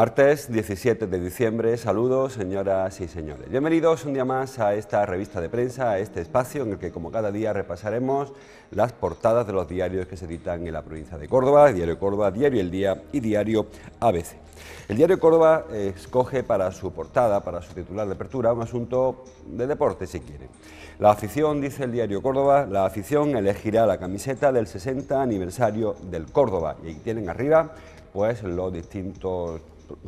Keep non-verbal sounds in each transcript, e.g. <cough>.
Martes 17 de diciembre, saludos señoras y señores. Bienvenidos un día más a esta revista de prensa, a este espacio en el que como cada día repasaremos las portadas de los diarios que se editan en la provincia de Córdoba, Diario Córdoba, Diario El Día y Diario ABC. El Diario Córdoba escoge para su portada, para su titular de apertura, un asunto de deporte si quiere. La afición, dice el diario Córdoba, la afición elegirá la camiseta del 60 aniversario del Córdoba. Y ahí tienen arriba pues los distintos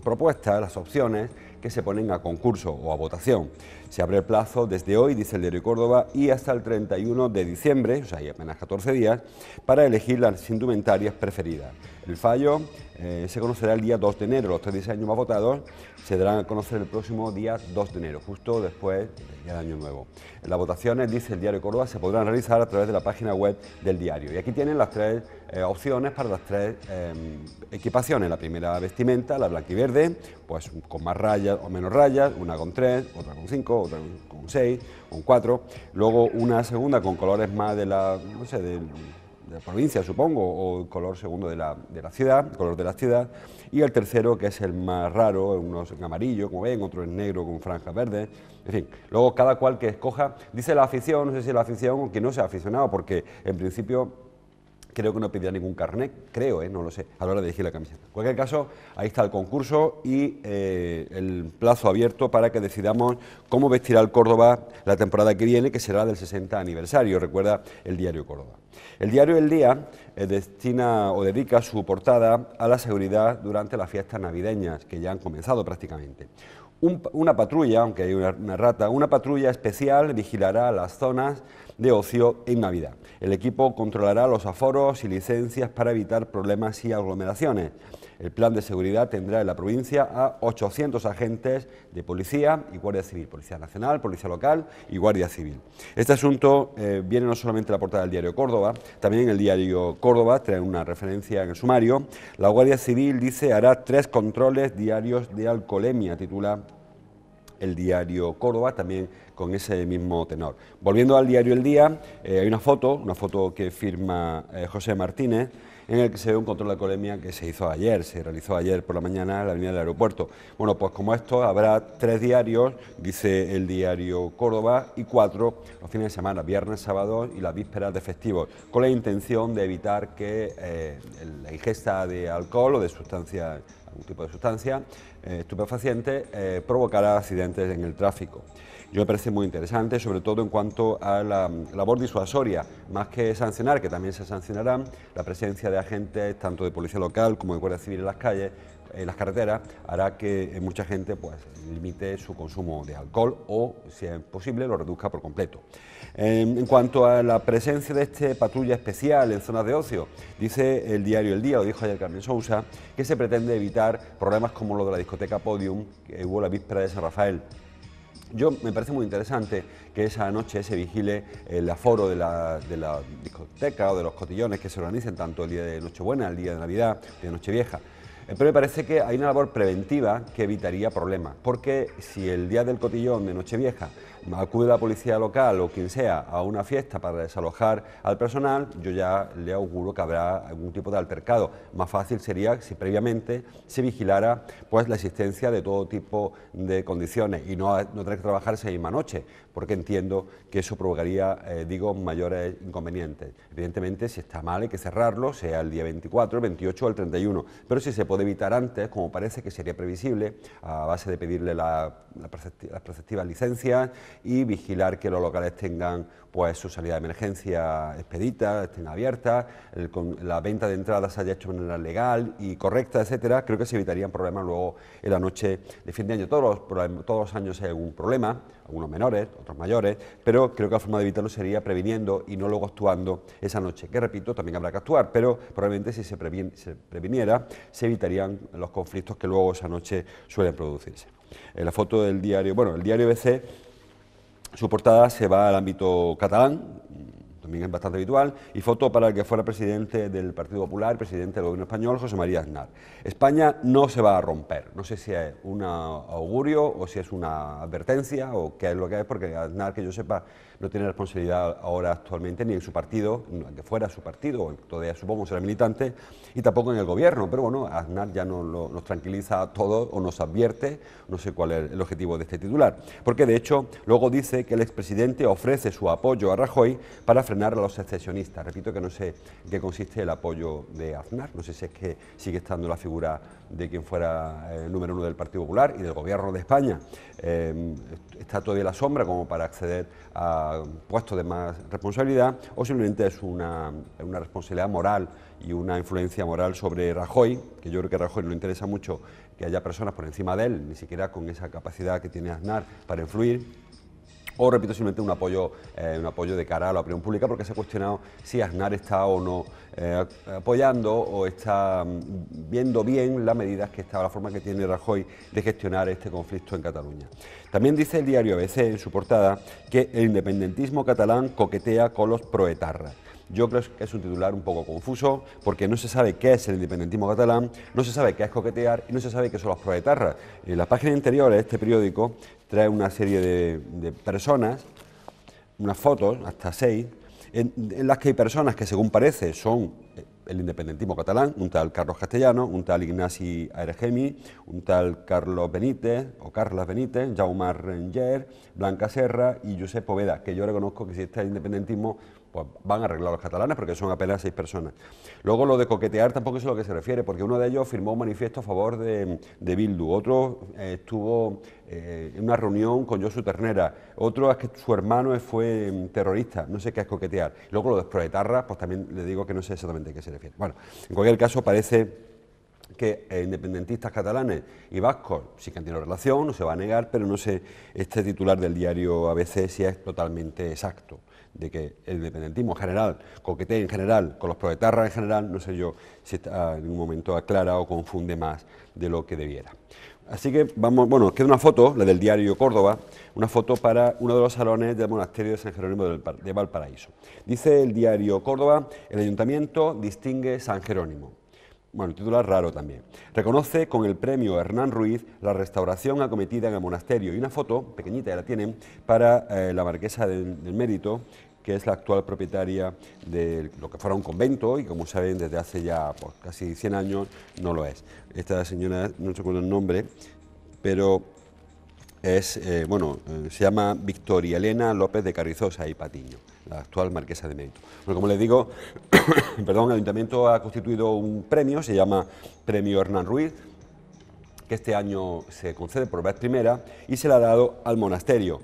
propuestas, las opciones que se ponen a concurso o a votación. Se abre el plazo desde hoy, dice el diario Córdoba, y hasta el 31 de diciembre, o sea, hay apenas 14 días, para elegir las indumentarias preferidas. El fallo eh, se conocerá el día 2 de enero. Los tres diseños más votados se darán a conocer el próximo día 2 de enero, justo después del Año Nuevo. Las votaciones, dice el diario Córdoba, se podrán realizar a través de la página web del diario. Y aquí tienen las tres eh, opciones para las tres em, equipaciones. La primera vestimenta, la blanca y verde... pues con más rayas o menos rayas, una con tres, otra con cinco, con seis, con cuatro. Luego una segunda con colores más de la, no sé, de, la provincia, supongo, o el color segundo de la, ciudad, color de la ciudad. Y el tercero, que es el más raro, unos en amarillo, como ven, otro en negro con franjas verdes. En fin, luego cada cual que escoja, dice la afición, no sé si la afición o que no sea aficionado, porque en principio Creo que no pidió ningún carnet, creo, ¿eh? no lo sé, a la hora de elegir la camiseta. En cualquier caso, ahí está el concurso y eh, el plazo abierto para que decidamos cómo vestirá el Córdoba la temporada que viene, que será del 60 aniversario, recuerda el diario Córdoba. El diario El Día eh, destina o dedica su portada a la seguridad durante las fiestas navideñas, que ya han comenzado prácticamente una patrulla, aunque hay una, rata, una patrulla especial vigilará las zonas de ocio en Navidad. El equipo controlará los aforos y licencias para evitar problemas y aglomeraciones. El plan de seguridad tendrá en la provincia a 800 agentes de policía y guardia civil, policía nacional, policía local y guardia civil. Este asunto eh, viene no solamente a la portada del diario Córdoba, también en el diario Córdoba trae una referencia en el sumario. La Guardia Civil dice hará tres controles diarios de alcoholemia, titula el diario Córdoba, también con ese mismo tenor. Volviendo al diario El Día, eh, hay una foto, una foto que firma eh, José Martínez, en el que se ve un control de colemia que se hizo ayer, se realizó ayer por la mañana en la avenida del aeropuerto. Bueno, pues como esto habrá tres diarios, dice el diario Córdoba, y cuatro los fines de semana, viernes, sábado y las vísperas de festivos, con la intención de evitar que eh, la ingesta de alcohol o de sustancias un tipo de sustancia eh, estupefaciente, eh, provocará accidentes en el tráfico. Yo me parece muy interesante, sobre todo en cuanto a la labor disuasoria, más que sancionar, que también se sancionará, la presencia de agentes tanto de policía local como de guardia civil en las calles en las carreteras hará que eh, mucha gente pues, limite su consumo de alcohol o, si es posible, lo reduzca por completo. en cuanto a la presencia de este patrulla especial en zonas de ocio, dice el diario El Día, o dijo ayer Carmen Sousa, que se pretende evitar problemas como lo de la discoteca Podium que hubo la víspera de San Rafael. Yo me parece muy interesante que esa noche se vigile el aforo de la, discoteca o de los cotillones que se organicen tanto el día de Nochebuena, el día de Navidad, el día de Nochevieja. Pero me parece que hay una labor preventiva que evitaría problemas, porque si el día del cotillón de Nochevieja acude la policía local o quien sea a una fiesta para desalojar al personal, yo ya le auguro que habrá algún tipo de altercado. Más fácil sería si previamente se vigilara pues, la existencia de todo tipo de condiciones y no, no tener que trabajarse esa misma noche, porque entiendo que eso provocaría, eh, digo, mayores inconvenientes. Evidentemente, si está mal hay que cerrarlo, sea el día 24, el 28 o el 31, pero si se puede evitar antes, como parece que sería previsible, a base de pedirle las preceptivas licencias, y vigilar que los locales tengan pues su salida de emergencia expedita, estén abiertas, la venta de entradas haya hecho de manera legal y correcta, etcétera, creo que se evitarían problemas luego en la noche de fin de año. Todos los, todos años hay algún problema, algunos menores, otros mayores, pero creo que la forma de evitarlo sería previniendo y no luego actuando esa noche, que repito, también habrá que actuar, pero probablemente si se, previniera se evitarían los conflictos que luego esa noche suelen producirse. En la foto del diario, bueno, el diario BC su portada se va al ámbito catalán, también es bastante habitual, y foto para el que fuera presidente del Partido Popular, presidente del gobierno español, José María Aznar. España no se va a romper, no sé si es un augurio o si es una advertencia o qué es lo que es, porque Aznar, que yo sepa, no tiene responsabilidad ahora actualmente ni en su partido, aunque fuera su partido, todavía supongo será militante, y tampoco en el gobierno. Pero bueno, Aznar ya nos, nos tranquiliza a todos o nos advierte, no sé cuál es el objetivo de este titular. Porque de hecho, luego dice que el expresidente ofrece su apoyo a Rajoy para frenar a los secesionistas, Repito que no sé en qué consiste el apoyo de Aznar, no sé si es que sigue estando la figura de quien fuera eh, el número uno del Partido Popular y del Gobierno de España. Eh, está todavía la sombra como para acceder a puestos de más responsabilidad o simplemente es una, una responsabilidad moral y una influencia moral sobre Rajoy, que yo creo que a Rajoy no le interesa mucho que haya personas por encima de él, ni siquiera con esa capacidad que tiene Aznar para influir o repito simplemente un apoyo, eh, un apoyo de cara a la opinión pública porque se ha cuestionado si Aznar está o no eh, apoyando o está mm, viendo bien las medidas que está, la forma que tiene Rajoy de gestionar este conflicto en Cataluña. También dice el diario ABC en su portada que el independentismo catalán coquetea con los proetarras. Yo creo que es un titular un poco confuso porque no se sabe qué es el independentismo catalán, no se sabe qué es coquetear y no se sabe qué son los proetarras. En la página interior de este periódico trae una serie de, personas, unas fotos, hasta seis, en, las que hay personas que según parece son eh, el independentismo catalán, un tal Carlos Castellano, un tal Ignasi Aergemi, un tal Carlos Benítez o Carlos Benítez, Jaume Renger, Blanca Serra y Josep Poveda, que yo reconozco que si está el independentismo pues van a arreglar los catalanes porque son apenas seis personas. Luego lo de coquetear tampoco es a lo que se refiere, porque uno de ellos firmó un manifiesto a favor de, Bildu, otro eh, estuvo eh, en una reunión con Josu Ternera, otro es que su hermano fue mm, terrorista, no sé qué es coquetear. Luego lo de Proetarra, pues también le digo que no sé exactamente a qué se refiere. Bueno, en cualquier caso parece que eh, independentistas catalanes y vascos sí que han tenido relación, no se va a negar, pero no sé este titular del diario ABC si es totalmente exacto de que el independentismo en general coquete en general con los proletarras en general, no sé yo si en un momento aclara o confunde más de lo que debiera. Así que vamos, bueno, queda una foto, la del diario Córdoba, una foto para uno de los salones del monasterio de San Jerónimo de Valparaíso. Dice el diario Córdoba, el ayuntamiento distingue San Jerónimo. Bueno, el título raro también. Reconoce con el premio Hernán Ruiz la restauración acometida en el monasterio. Y una foto, pequeñita ya la tienen, para eh, la marquesa del, Mérito, que es la actual propietaria de lo que fuera un convento y como saben desde hace ya pues, casi 100 años no lo es. Esta señora, no recuerdo el nombre, pero es, eh, bueno, eh, se llama Victoria Elena López de Carrizosa y Patiño actual marquesa de mérito. Bueno, como les digo, <coughs> perdón, el ayuntamiento ha constituido un premio, se llama Premio Hernán Ruiz, que este año se concede por vez primera y se le ha dado al monasterio.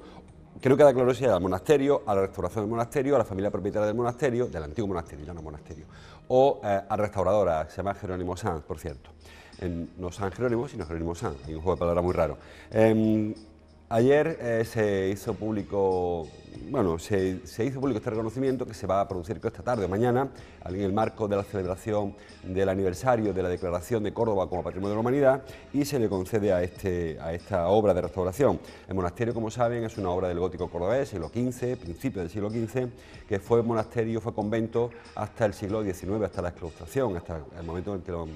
Creo que da claro si al monasterio, a la restauración del monasterio, a la familia propietaria del monasterio, del antiguo monasterio, ya no monasterio, o eh, a a restauradora, se llama Jerónimo Sanz, por cierto. no San Jerónimo, sino Jerónimo Sanz, un juego de palabras muy raro. Em, Ayer eh, se hizo público, bueno, se, hizo público este reconocimiento que se va a producir esta tarde o mañana, en el marco de la celebración del aniversario de la Declaración de Córdoba como Patrimonio de la Humanidad y se le concede a, este, a esta obra de restauración. El monasterio, como saben, es una obra del gótico cordobés, siglo XV, principio del siglo XV, que fue monasterio, fue convento hasta el siglo XIX, hasta la exclustración, hasta el momento en que los,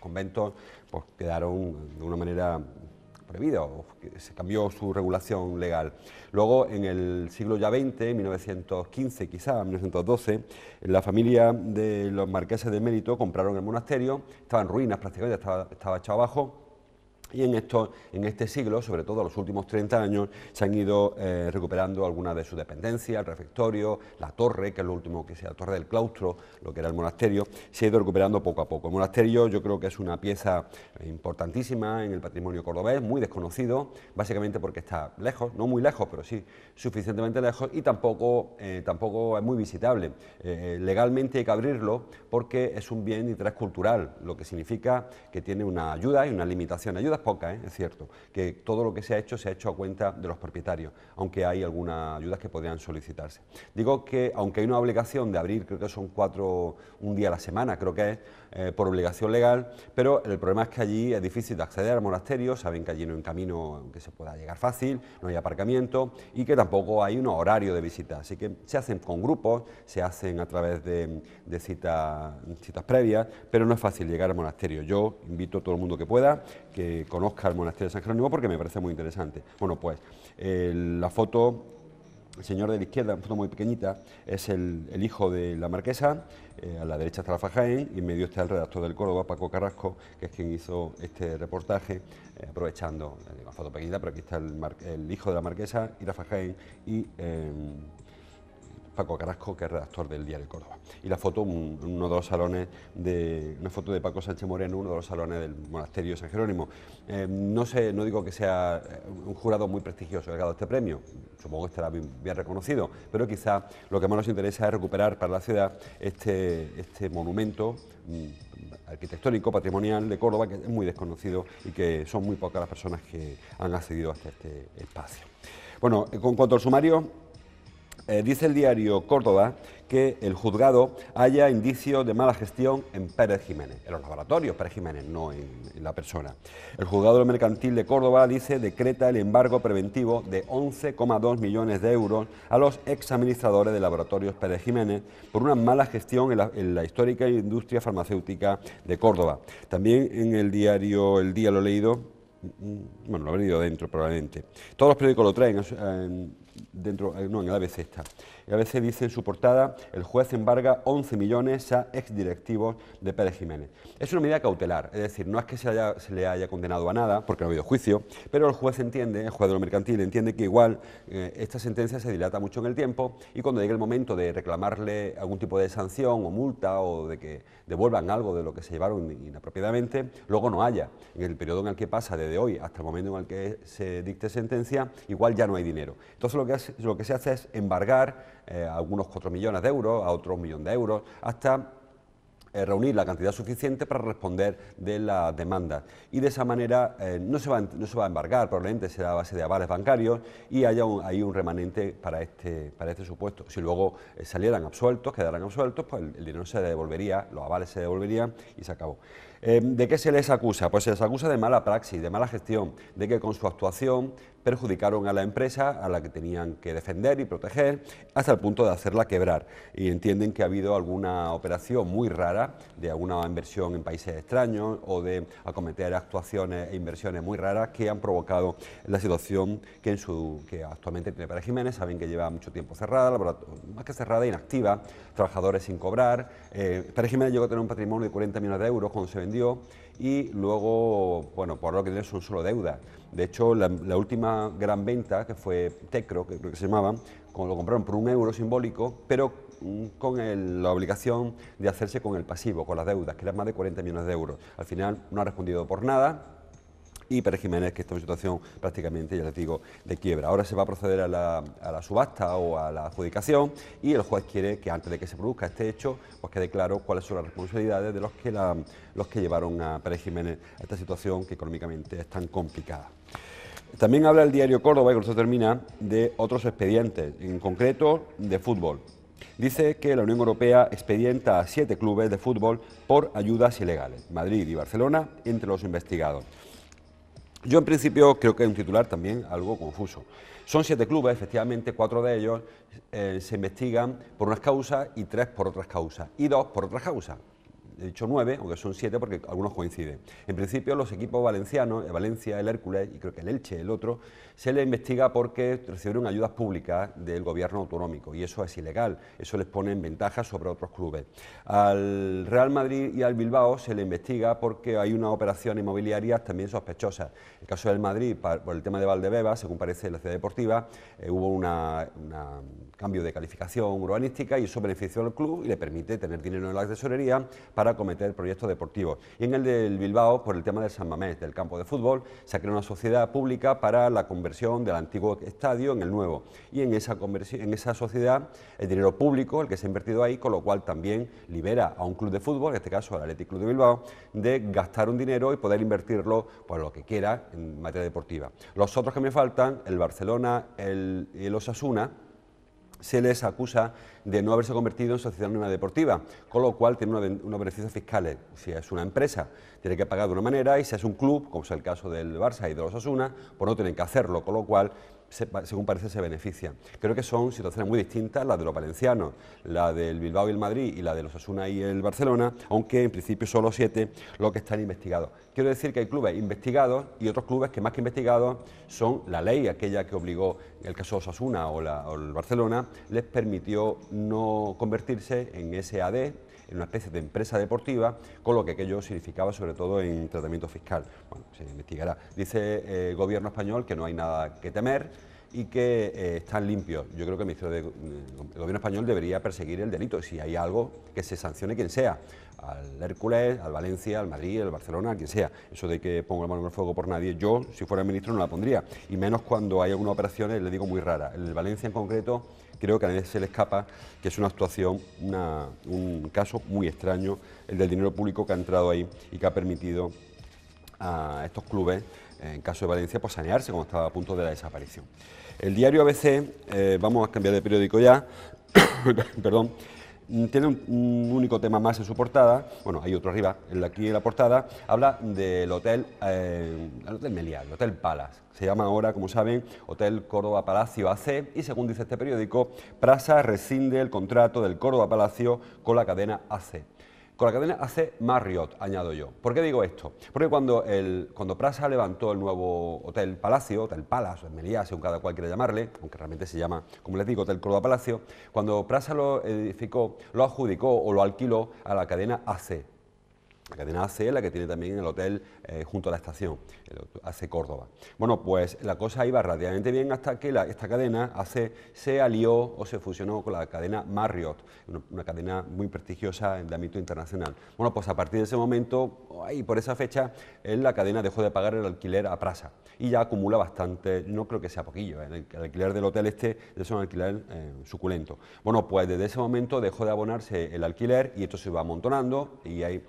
conventos pues, quedaron de una manera Prohibido, se cambió su regulación legal. Luego, en el siglo ya XX, 1915 quizá, 1912, la familia de los marqueses de Mérito compraron el monasterio, estaba en ruinas prácticamente, estaba, estaba echado abajo, y en, en este siglo, sobre todo en los últimos 30 años, se han ido eh, recuperando algunas de sus dependencias, el refectorio, la torre, que es lo último que sea, la torre del claustro, lo que era el monasterio, se ha ido recuperando poco a poco. El monasterio yo creo que es una pieza importantísima en el patrimonio cordobés, muy desconocido, básicamente porque está lejos, no muy lejos, pero sí suficientemente lejos y tampoco, eh, tampoco es muy visitable. Eh, legalmente hay que abrirlo porque es un bien de interés cultural, lo que significa que tiene una ayuda y una limitación de ayuda poca, ¿eh? es cierto, que todo lo que se ha hecho se ha hecho a cuenta de los propietarios, aunque hay algunas ayudas que podrían solicitarse. Digo que, aunque hay una obligación de abrir, creo que son cuatro, un día a la semana, creo que es, eh, por obligación legal, pero el problema es que allí es difícil de acceder al monasterio, saben que allí no hay un camino que se pueda llegar fácil, no hay aparcamiento y que tampoco hay un horario de visita, así que se hacen con grupos, se hacen a través de, de cita, citas previas, pero no es fácil llegar al monasterio. Yo invito a todo el mundo que pueda que conozca el monasterio de San Jerónimo porque me parece muy interesante. Bueno, pues eh, la foto el señor de la izquierda, una foto muy pequeñita, es el, hijo de la marquesa, eh, a la derecha está la y en medio está el redactor del Córdoba, Paco Carrasco, que es quien hizo este reportaje, eh, aprovechando, eh, una foto pequeñita, pero aquí está el, hijo de la marquesa y la y... Paco Carrasco, que es redactor del Diario Córdoba. Y la foto, uno de los salones, de, una foto de Paco Sánchez Moreno, uno de los salones del monasterio de San Jerónimo. Eh, no, sé, no digo que sea eh, un jurado muy prestigioso que ha dado este premio, supongo que estará bien, reconocido, pero quizá lo que más nos interesa es recuperar para la ciudad este, este monumento mm, arquitectónico, patrimonial de Córdoba, que es muy desconocido y que son muy pocas las personas que han accedido hasta este espacio. Bueno, eh, con cuanto al sumario, eh, dice el diario Córdoba que el juzgado haya indicio de mala gestión en Pérez Jiménez, en los laboratorios Pérez Jiménez, no en, la persona. El juzgado mercantil de Córdoba, dice, decreta el embargo preventivo de 11,2 millones de euros a los ex-administradores de laboratorios Pérez Jiménez por una mala gestión en la, histórica industria farmacéutica de Córdoba. También en el diario El Día lo he leído, mm, mm, bueno, lo he leído dentro probablemente. Todos los periódicos lo traen. Eh, dentro, eh, no, en el ABC está y a veces dice en su portada, el juez embarga 11 millones a exdirectivos de Pérez Jiménez. Es una medida cautelar, es decir, no es que se, le haya condenado a nada, porque no ha habido juicio, pero el juez entiende, el juez de lo mercantil entiende que igual eh, esta sentencia se dilata mucho en el tiempo y cuando llegue el momento de reclamarle algún tipo de sanción o multa o de que devuelvan algo de lo que se llevaron inapropiadamente, luego no haya. En el periodo en el que pasa desde hoy hasta el momento en el que se dicte sentencia, igual ya no hay dinero. Entonces lo que, lo que se hace es embargar eh, algunos 4 millones de euros, a otros millón de euros, hasta eh, reunir la cantidad suficiente para responder de la demanda. Y de esa manera eh, no, se va, no se va a embargar, probablemente será a base de avales bancarios y haya un, hay un remanente para este, para este supuesto. Si luego salieran absueltos, quedaran absueltos, pues el, dinero se devolvería, los avales se devolverían y se acabó. Em, ¿De qué se les acusa? Pues se les acusa de mala praxis, de mala gestión, de que con su actuación perjudicaron a la empresa a la que tenían que defender y proteger hasta el punto de hacerla quebrar. Y entienden que ha habido alguna operación muy rara de alguna inversión en países extraños o de acometer actuaciones e inversiones muy raras que han provocado la situación que, actualmente tiene Pérez Jiménez. Saben que lleva mucho tiempo cerrada, más que cerrada, inactiva, trabajadores sin cobrar. Eh, Jiménez llegó a tener un patrimonio de 40 millones de euros cuando se vendió y luego, bueno, por lo que tiene son solo deudas. De hecho, la, última gran venta, que fue Tecro, que creo que se llamaban lo compraron por un euro simbólico, pero mm, con la obligación de hacerse con el pasivo, con las deudas, que eran más de 40 millones de euros. Al final no ha respondido por nada, y Pérez Jiménez, que está en situación prácticamente, ya les digo, de quiebra. Ahora se va a proceder a la, subasta o a la adjudicación y el juez quiere que antes de que se produzca este hecho, pues quede claro cuáles son las responsabilidades de los que, los que llevaron a Pérez Jiménez a esta situación que económicamente es tan complicada. También habla el diario Córdoba, y con esto termina, de otros expedientes, en concreto de fútbol. Dice que la Unión Europea expedienta a siete clubes de fútbol por ayudas ilegales, Madrid y Barcelona entre los investigados. Yo en principio creo que es un titular también algo confuso. Son siete clubes, efectivamente, cuatro de ellos eh, se investigan por unas causas y tres por otras causas, y dos por otras causas he dicho nueve, aunque son siete porque algunos coinciden. En principio, los equipos valencianos, el Valencia, el Hércules y creo que el Elche, el otro, se le investiga porque recibieron ayudas públicas del gobierno autonómico y eso es ilegal, eso les pone en ventaja sobre otros clubes. Al Real Madrid y al Bilbao se le investiga porque hay una operación inmobiliaria también sospechosa. El caso del Madrid, por el tema de Valdebeba, según parece la ciudad deportiva, eh, hubo un cambio de calificación urbanística y eso benefició al club y le permite tener dinero en la tesorería para para acometer proyectos deportivos. Y en el del Bilbao, por el tema del San Mamés, del campo de fútbol, se ha creado una sociedad pública para la conversión del antiguo estadio en el nuevo. Y en esa, en esa sociedad, el dinero público, el que se ha invertido ahí, con lo cual también libera a un club de fútbol, en este caso al Athletic Club de Bilbao, de gastar un dinero y poder invertirlo ...por pues, lo que quiera en materia deportiva. Los otros que me faltan, el Barcelona y el Osasuna, se les acusa de no haberse convertido en sociedad anónima deportiva, con lo cual tiene unos beneficios fiscales. Eh, si es una empresa tiene que pagar de una manera y si es un club, como es el caso del Barça y de los Asuna, pues no tienen que hacerlo, con lo cual, según parece, se beneficia. Creo que son situaciones muy distintas, las de los valencianos, la del Bilbao y el Madrid y la de los Asuna y el Barcelona, aunque en principio solo siete los que están investigados. Quiero decir que hay clubes investigados y otros clubes que más que investigados son la ley, aquella que obligó el caso de Osasuna o, o el Barcelona, les permitió no convertirse en SAD, en una especie de empresa deportiva, con lo que aquello significaba sobre todo en tratamiento fiscal. Bueno, se investigará. Dice el eh, gobierno español que no hay nada que temer y que eh, están limpios. Yo creo que mm, el, gobierno español debería perseguir el delito, si hay algo que se sancione quien sea, al Hércules, al Valencia, al Madrid, al Barcelona, a quien sea. Eso de que pongo la mano en el fuego por nadie, yo si fuera ministro no la pondría, y menos cuando hay alguna operación, le digo, muy rara... El Valencia en concreto creo que a nadie se le escapa que es una actuación, un caso muy extraño, el del dinero público que ha entrado ahí y que ha permitido a estos clubes, eh, en caso de Valencia, pues sanearse cuando estaba a punto de la desaparición. El diario ABC, eh, vamos a cambiar de periódico ya, <coughs> perdón, Mm, tiene un, único tema más en su portada, bueno, hay otro arriba, aquí en la portada, habla del hotel, eh, el hotel Meliá, el hotel Se llama ahora, como saben, Hotel Córdoba Palacio AC y según dice este periódico, Prasa rescinde el contrato del Córdoba Palacio con la cadena AC. Con la cadena hace Marriott, añado yo. ¿Por qué digo esto? Porque cuando, el, Prasa levantó el nuevo Hotel Palacio, Hotel Palace, Melilla, según cada cual quiera llamarle, aunque realmente se llama, como les digo, Hotel Córdoba Palacio, cuando Prasa lo edificó, lo adjudicó o lo alquiló a la cadena AC, la cadena AC, la que tiene también el hotel eh, junto a la estación, el AC Córdoba. Bueno, pues la cosa iba relativamente bien hasta que esta cadena AC se alió o se fusionó con la cadena Marriott, una, cadena muy prestigiosa en el ámbito internacional. Bueno, pues a partir de ese momento, y por esa fecha, eh, la cadena dejó de pagar el alquiler a Prasa y ya acumula bastante, no creo que sea poquillo, eh, el, alquiler del hotel este es un alquiler suculento. Bueno, pues desde ese momento dejó de abonarse el alquiler y esto se va amontonando y hay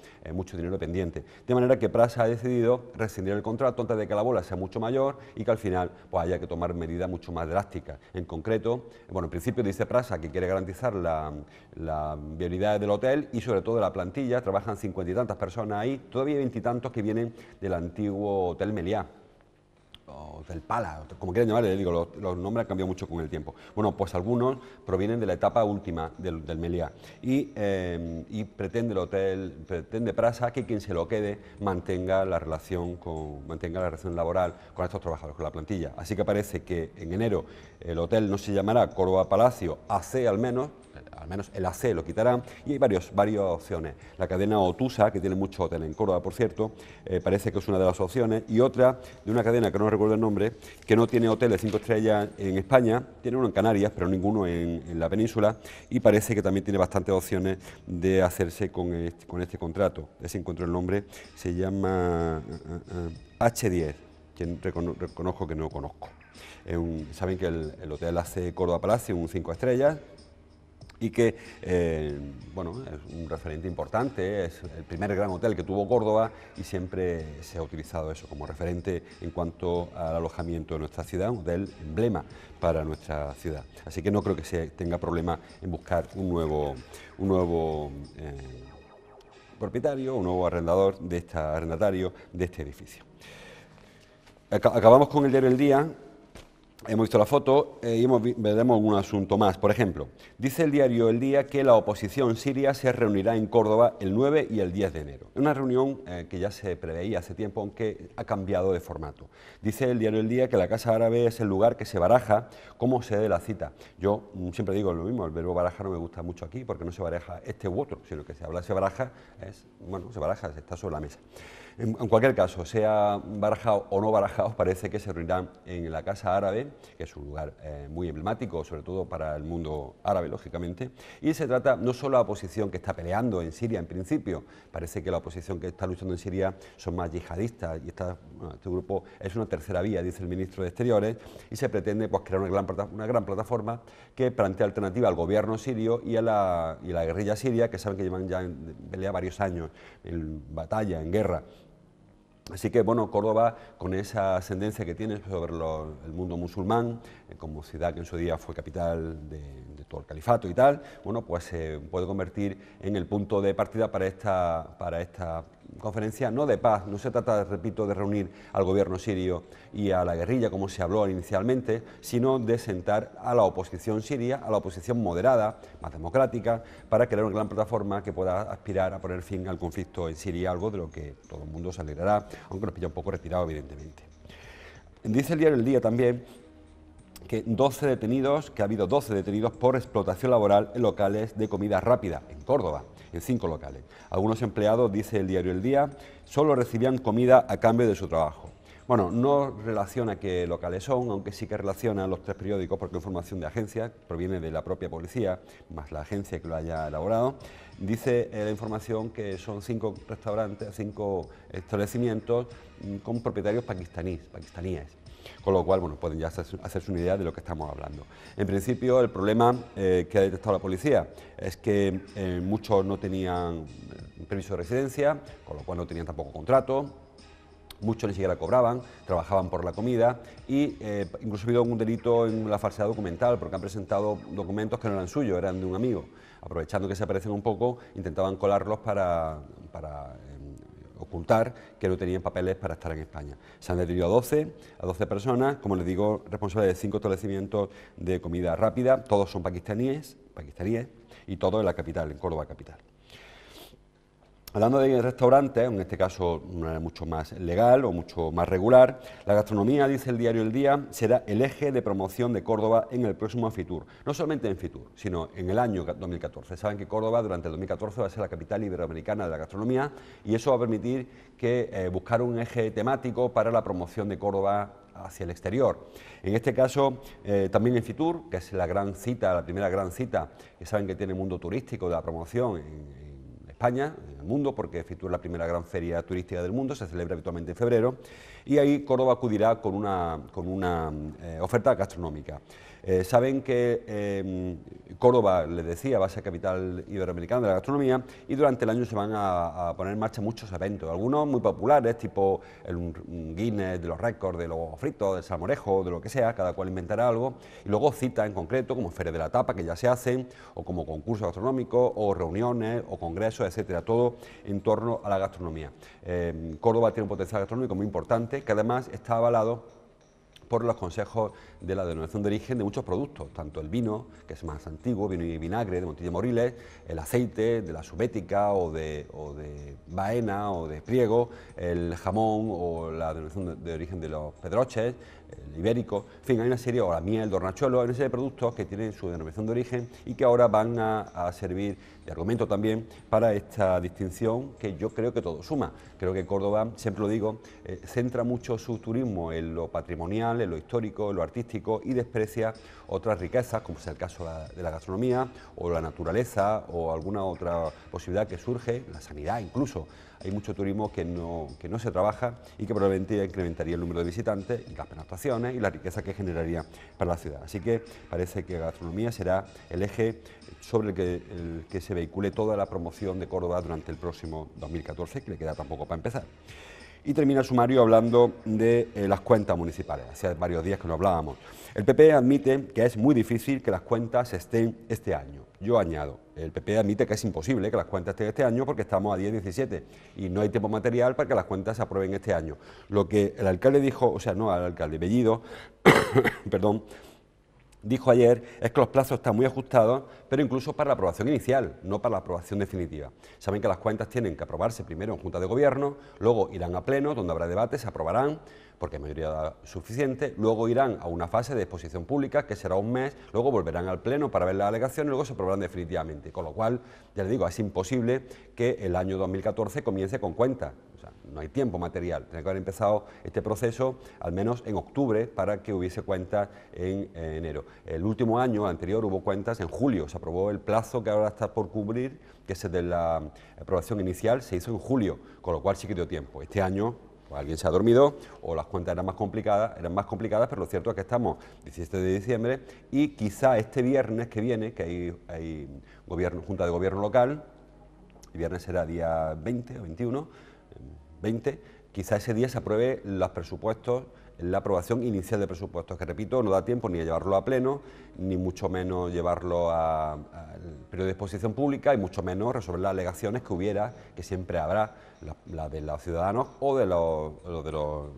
dinero pendiente. De manera que Prasa ha decidido rescindir el contrato antes de que la bola sea mucho mayor y que al final pues, haya que tomar medidas mucho más drásticas. En concreto, bueno, en principio dice Prasa que quiere garantizar la, la viabilidad del hotel y sobre todo de la plantilla. Trabajan cincuenta y tantas personas ahí, todavía veintitantos que vienen del antiguo Hotel Meliá o del pala, como quieran llamarle, digo, los, nombres han cambiado mucho con el tiempo. Bueno, pues algunos provienen de la etapa última del, del Meliá eh, y, pretende el hotel, pretende Prasa que quien se lo quede mantenga la relación con, mantenga la relación laboral con estos trabajadores, con la plantilla. Así que parece que en enero el hotel no se llamará Córdoba Palacio hace al menos, al menos el AC lo quitarán, y hay varios, varias opciones. La cadena Otusa, que tiene mucho hotel en Córdoba, por cierto, eh, parece que es una de las opciones, y otra de una cadena que no recuerdo el nombre, que no tiene hoteles cinco estrellas en España, tiene uno en Canarias, pero ninguno en, la península, y parece que también tiene bastantes opciones de hacerse con este, este contrato. Ese encuentro el nombre, se llama H10, eh, eh, quien reconozco que no conozco. Saben que el, Hotel AC Córdoba Palacio, un cinco estrellas, y que eh, bueno, es un referente importante, es el primer gran hotel que tuvo Córdoba y siempre se ha utilizado eso como referente en cuanto al alojamiento de nuestra ciudad, un hotel emblema para nuestra ciudad. Así que no creo que se tenga problema en buscar un nuevo, un nuevo eh, propietario, un nuevo arrendador de este arrendatario de este edificio. Acabamos con el día del Día Hemos visto la foto eh, y veremos un asunto más. Por ejemplo, dice el diario El Día que la oposición siria se reunirá en Córdoba el 9 y el 10 de enero. Una reunión eh, que ya se preveía hace tiempo, aunque ha cambiado de formato. Dice el diario El Día que la Casa Árabe es el lugar que se baraja como se de la cita. Yo mm, siempre digo lo mismo, el verbo baraja no me gusta mucho aquí porque no se baraja este u otro, sino que se habla, se baraja, es, bueno, se baraja, está sobre la mesa. En, cualquier caso, sea barajado o no barajado, parece que se reunirán en la Casa Árabe, que es un lugar eh, muy emblemático, sobre todo para el mundo árabe, lógicamente, y se trata no solo de la oposición que está peleando en Siria en principio, parece que la oposición que está luchando en Siria son más yihadistas, y este grupo es una tercera vía, dice el ministro de Exteriores, y se pretende pues, crear una gran, plataforma que plantea alternativa al gobierno sirio y a la, la guerrilla siria, que saben que llevan ya en pelea varios años, en batalla, en guerra. Así que, bueno, Córdoba, con esa ascendencia que tiene sobre el mundo musulmán, eh, como ciudad que en su día fue capital de, todo el califato y tal, bueno, pues se eh, puede convertir en el punto de partida para esta, para esta conferencia no de paz, no se trata, repito, de reunir al gobierno sirio y a la guerrilla, como se habló inicialmente, sino de sentar a la oposición siria, a la oposición moderada, más democrática, para crear una gran plataforma que pueda aspirar a poner fin al conflicto en Siria, algo de lo que todo el mundo se alegrará, aunque nos pilla un poco retirado, evidentemente. Dice el diario El Día también que 12 detenidos, que ha habido 12 detenidos por explotación laboral en locales de comida rápida en Córdoba en cinco locales. Algunos empleados, dice el diario El Día, solo recibían comida a cambio de su trabajo. Bueno, no relaciona qué locales son, aunque sí que relaciona los tres periódicos porque información de agencia, proviene de la propia policía, más la agencia que lo haya elaborado. Dice eh, la información que son cinco restaurantes, cinco establecimientos mm, con propietarios pakistaníes. Con lo cual, bueno, pueden ya hacerse, una idea de lo que estamos hablando. En principio, el problema eh, que ha detectado la policía es que eh, muchos no tenían eh, permiso de residencia, con lo cual no tenían tampoco contrato, muchos ni siquiera cobraban, trabajaban por la comida y incluso ha habido un delito en la falsedad documental porque han presentado documentos que no eran suyos, eran de un amigo. Aprovechando que se aparecen un poco, intentaban colarlos para, para ocultar que no tenían papeles para estar en España. Se han detenido a 12, a 12 personas, como les digo, responsables de cinco establecimientos de comida rápida, todos son pakistaníes, pakistaníes y todos en la capital, en Córdoba capital. Hablando de restaurantes, en este caso una mucho más legal o mucho más regular, la gastronomía, dice el diario El Día, será el eje de promoción de Córdoba en el próximo Fitur. No solamente en Fitur, sino en el año 2014. Saben que Córdoba durante el 2014 va a ser la capital iberoamericana de la gastronomía y eso va a permitir que eh, buscar un eje temático para la promoción de Córdoba hacia el exterior. En este caso, eh, también en Fitur, que es la gran cita, la primera gran cita, que saben que tiene el mundo turístico de la promoción en, España, en el mundo, porque es la primera gran feria turística del mundo, se celebra habitualmente en febrero, y ahí Córdoba acudirá con una, eh, oferta gastronómica. Eh, saben que em, Córdoba, les decía, va a ser capital iberoamericana de la gastronomía y durante el año se van a, poner en marcha muchos eventos, algunos muy populares, tipo el Guinness, de los récords, de los fritos, del salmorejo, de lo que sea, cada cual inventará algo, y luego cita en concreto, como Feria de la Tapa, que ya se hacen, o como concursos gastronómicos, o reuniones, o congresos, etcétera, todo en torno a la gastronomía. Em, Córdoba tiene un potencial gastronómico muy importante, que además está avalado por los consejos de la denominación de origen de muchos productos, tanto el vino, que es más antiguo, vino y vinagre de Montilla Moriles, el aceite de la subética o de, o de Baena o de Priego, el jamón o la denominación de, origen de los pedroches, el ibérico, en fin, hay una serie, o la miel, el dornachuelo... hay una serie de productos que tienen su denominación de origen y que ahora van a servir y argumento también para esta distinción que yo creo que todo suma. Creo que Córdoba, siempre lo digo, eh, centra mucho su turismo en lo patrimonial, en lo histórico, en lo artístico y desprecia otras riquezas, como es el caso de la gastronomía o la naturaleza o alguna otra posibilidad que surge, la sanidad incluso hay mucho turismo que no, que no se trabaja y que probablemente incrementaría el número de visitantes y las penetraciones y la riqueza que generaría para la ciudad. Así que parece que la gastronomía será el eje sobre el que, se vehicule toda la promoción de Córdoba durante el próximo 2014, que le queda tampoco para empezar. Y termina el sumario hablando de eh, las cuentas municipales. Hace varios días que no hablábamos. El PP admite que es muy difícil que las cuentas estén este año. Yo añado, el PP admite que es imposible que las cuentas estén este año porque estamos a 10-17 y no hay tiempo material para que las cuentas se aprueben este año. Lo que el alcalde dijo, o sea, no al alcalde, Bellido, <coughs> perdón, dijo ayer es que los plazos están muy ajustados, pero incluso para la aprobación inicial, no para la aprobación definitiva. Saben que las cuentas tienen que aprobarse primero en Junta de Gobierno, luego irán a pleno, donde habrá debate, se aprobarán, porque hay mayoría suficiente, luego irán a una fase de exposición pública, que será un mes, luego volverán al pleno para ver las alegaciones y luego se aprobarán definitivamente. Con lo cual, ya les digo, es imposible que el año 2014 comience con cuentas no hay tiempo material. Tiene que haber empezado este proceso al menos en octubre para que hubiese cuentas en enero. El último año anterior hubo cuentas en julio. Se aprobó el plazo que ahora está por cubrir, que es el de la aprobación inicial, se hizo en julio, con lo cual sí que dio tiempo. Este año alguien se ha dormido o las cuentas eran más complicadas, eran más complicadas, pero lo cierto es que estamos 17 de diciembre y quizá este viernes que viene, que hay, gobierno, junta de gobierno local, viernes será día 20 o 21, 20, quizá ese día se apruebe los presupuestos, la aprobación inicial de presupuestos, que repito, no da tiempo ni a llevarlo a pleno, ni mucho menos llevarlo al periodo de exposición pública y mucho menos resolver las alegaciones que hubiera, que siempre habrá, la de los ciudadanos o de los, de los eh,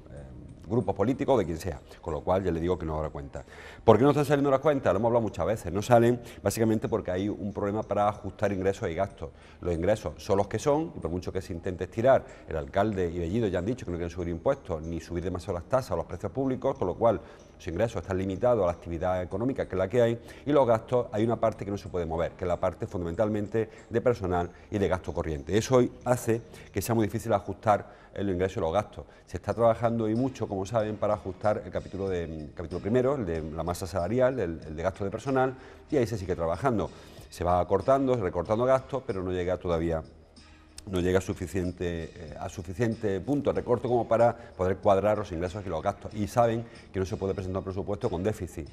políticos o de quien sea. Con lo cual ya le digo que no habrá cuenta. ¿Por qué no están saliendo las cuentas? Lo hemos hablado muchas veces. No salen básicamente porque hay un problema para ajustar ingresos y gastos. Los ingresos son los que son, y por mucho que se intente estirar, el alcalde y Bellido ya han dicho que no quieren subir impuestos, ni subir demasiado las tasas o los precios públicos, con lo cual su ingreso está limitado a la actividad económica, que es la que hay, y los gastos, hay una parte que no se puede mover, que es la parte fundamentalmente de personal y de gasto corriente. Eso hace que sea muy difícil ajustar el ingreso y los gastos. Se está trabajando y mucho, como saben, para ajustar el capítulo, mm, capítulo primero, el de la masa salarial, el, de gasto de personal, y ahí se sigue trabajando. Se va acortando, recortando gastos, pero no llega todavía no llega eh, a suficiente, suficiente punto de recorte como para poder cuadrar los ingresos y los gastos. Y saben que no se puede presentar un presupuesto con déficit.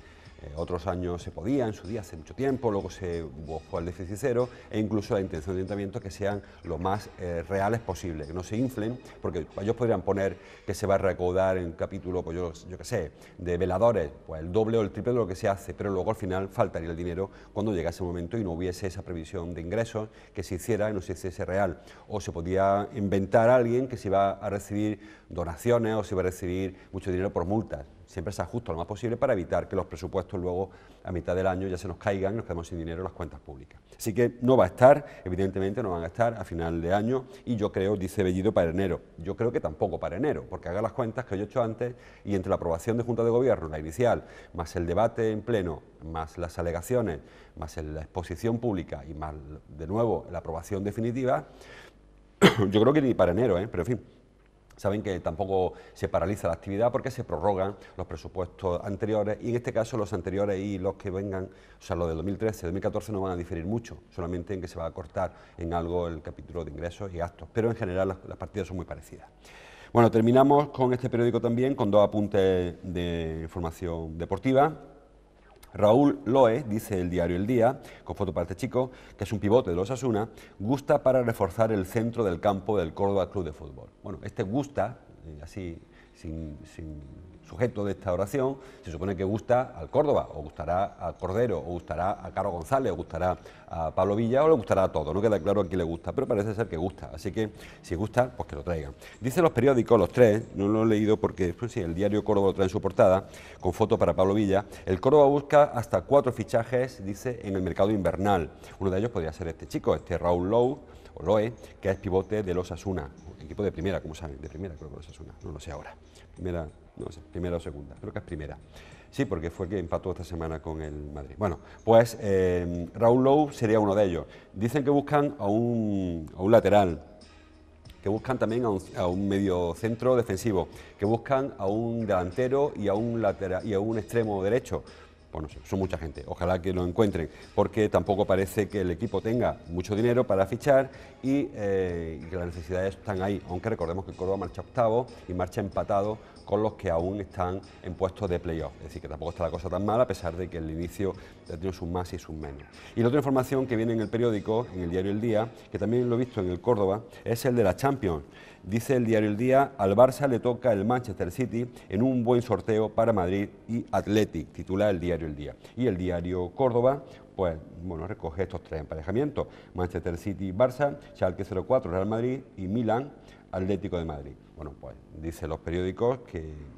Eh, otros años se podía, en su día hace mucho tiempo, luego se buscó al déficit cero e incluso la intención de ayuntamiento que sean lo más eh, reales posible, que no se inflen, porque ellos podrían poner que se va a recaudar en capítulo, pues yo, qué sé, de veladores, pues el doble o el triple de lo que se hace, pero luego al final faltaría el dinero cuando llegase el momento y no hubiese esa previsión de ingresos que se hiciera y no se hiciese real. O se podía inventar a alguien que se iba a recibir donaciones o se iba a recibir mucho dinero por multas siempre se ajusta lo más posible para evitar que los presupuestos luego a mitad del año ya se nos caigan y nos quedemos sin dinero en las cuentas públicas. Así que no va a estar, evidentemente no van a estar a final de año y yo creo, dice Bellido, para enero. Yo creo que tampoco para enero, porque haga las cuentas que yo he hecho antes y entre la aprobación de Junta de Gobierno, la inicial, más el debate en pleno, más las alegaciones, más la exposición pública y más, de nuevo, la aprobación definitiva, <coughs> yo creo que ni para enero, ¿eh? pero en fin. Saben que tampoco se paraliza la actividad porque se prorrogan los presupuestos anteriores y en este caso los anteriores y los que vengan, o sea, los de 2013 2014 no van a diferir mucho, solamente en que se va a cortar en algo el capítulo de ingresos y gastos, pero en general las, las partidas son muy parecidas. Bueno, terminamos con este periódico también con dos apuntes de información deportiva. Raúl Loe, dice el diario El Día, con foto para este chico, que es un pivote de los Asuna, gusta para reforzar el centro del campo del Córdoba Club de Fútbol. Bueno, este gusta, eh, así sin, sin sujeto de esta oración, se supone que gusta al Córdoba, o gustará al Cordero, o gustará a Caro González, o gustará a Pablo Villa, o le gustará a todo. no queda claro a quién le gusta, pero parece ser que gusta, así que si gusta, pues que lo traigan. Dicen los periódicos, los tres, no lo he leído porque pues el diario Córdoba lo trae en su portada, con foto para Pablo Villa, el Córdoba busca hasta cuatro fichajes, dice, en el mercado invernal. Uno de ellos podría ser este chico, este Raúl Lowe, o Loe, que es pivote de los Asuna, equipo de primera, como saben, de primera creo que los Asuna, no lo sé ahora, primera no sé, primera o segunda, creo que es primera. Sí, porque fue que empató esta semana con el Madrid. Bueno, pues eh, Raúl Lowe sería uno de ellos. Dicen que buscan a un, a un lateral, que buscan también a un, a un, medio centro defensivo, que buscan a un delantero y a un, lateral, y a un extremo derecho. Pues no sé, son mucha gente. Ojalá que lo encuentren, porque tampoco parece que el equipo tenga mucho dinero para fichar y, eh, y que las necesidades están ahí. Aunque recordemos que Córdoba marcha octavo y marcha empatado con los que aún están en puestos de playoff. Es decir, que tampoco está la cosa tan mala, a pesar de que el inicio tiene sus más y sus menos. Y la otra información que viene en el periódico, en el diario El Día, que también lo he visto en el Córdoba, es el de la Champions. Dice el diario El Día, al Barça le toca el Manchester City en un buen sorteo para Madrid y Athletic, titula el diario El Día. Y el diario Córdoba, pues bueno, recoge estos tres emparejamientos, Manchester City-Barça, Schalke 04-Real Madrid y Milán. Atlético de Madrid. Bueno, pues dicen los periódicos que,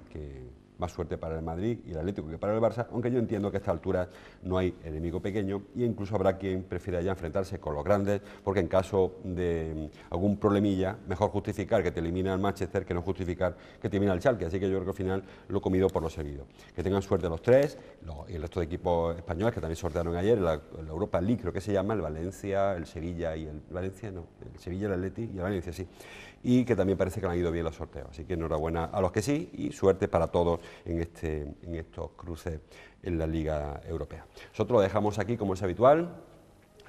más suerte para el Madrid y el Atlético que para el Barça, aunque yo entiendo que a esta altura no hay enemigo pequeño e incluso habrá quien prefiera ya enfrentarse con los grandes, porque en caso de mm, algún problemilla, mejor justificar que te elimina el Manchester que no justificar que te elimina el Schalke, así que yo creo que al final lo he comido por lo seguido. Que tengan suerte los tres, y el resto de equipos españoles que también sortearon ayer, la, Europa League creo que se llama, el Valencia, el Sevilla y el Valencia, no, el Sevilla, el Atlético y el Valencia, sí, y que también parece que han ido bien los sorteos. Así que enhorabuena a los que sí y suerte para todos en, este, en estos cruces en la Liga Europea. Nosotros lo dejamos aquí como es habitual.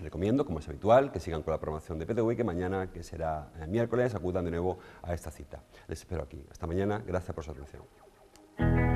recomiendo, como es habitual, que sigan con la programación de y que mañana, que será eh, miércoles, acudan de nuevo a esta cita. Les espero aquí. Hasta mañana. Gracias por su atención.